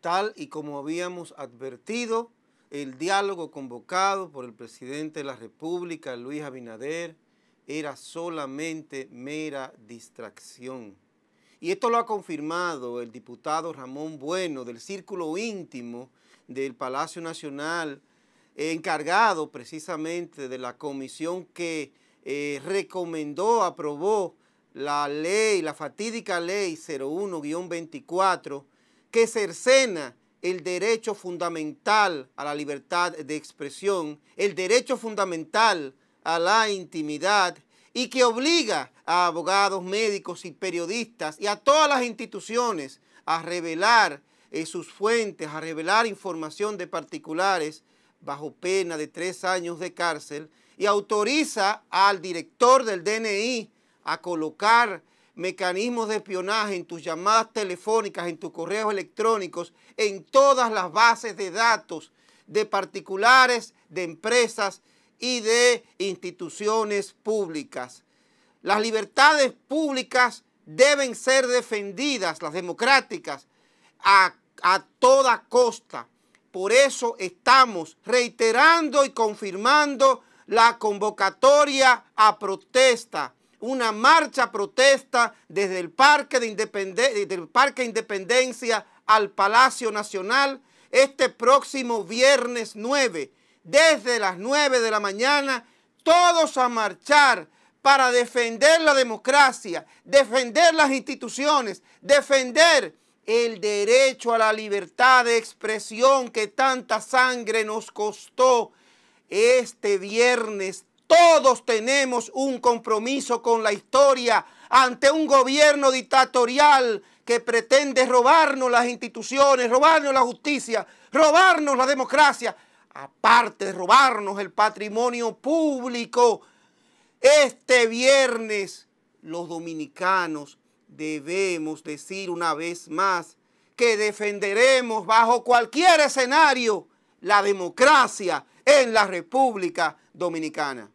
tal y como habíamos advertido, el diálogo convocado por el presidente de la República, Luis Abinader, era solamente mera distracción. Y esto lo ha confirmado el diputado Ramón Bueno del círculo íntimo del Palacio Nacional, encargado precisamente de la comisión que eh, recomendó, aprobó la ley, la fatídica ley 01-24 que cercena el derecho fundamental a la libertad de expresión, el derecho fundamental a la intimidad y que obliga a abogados, médicos y periodistas y a todas las instituciones a revelar eh, sus fuentes, a revelar información de particulares bajo pena de tres años de cárcel y autoriza al director del DNI a colocar mecanismos de espionaje en tus llamadas telefónicas, en tus correos electrónicos, en todas las bases de datos de particulares, de empresas y de instituciones públicas. Las libertades públicas deben ser defendidas, las democráticas, a, toda costa. Por eso estamos reiterando y confirmando la convocatoria a protesta una marcha protesta desde el Parque, de Independencia al Palacio Nacional este próximo viernes 9, desde las 9 de la mañana, todos a marchar para defender la democracia, defender las instituciones, defender el derecho a la libertad de expresión que tanta sangre nos costó. Este viernes todos tenemos un compromiso con la historia ante un gobierno dictatorial que pretende robarnos las instituciones, robarnos la justicia, robarnos la democracia, aparte de robarnos el patrimonio público. Este viernes los dominicanos debemos decir una vez más que defenderemos bajo cualquier escenario la democracia en la República Dominicana.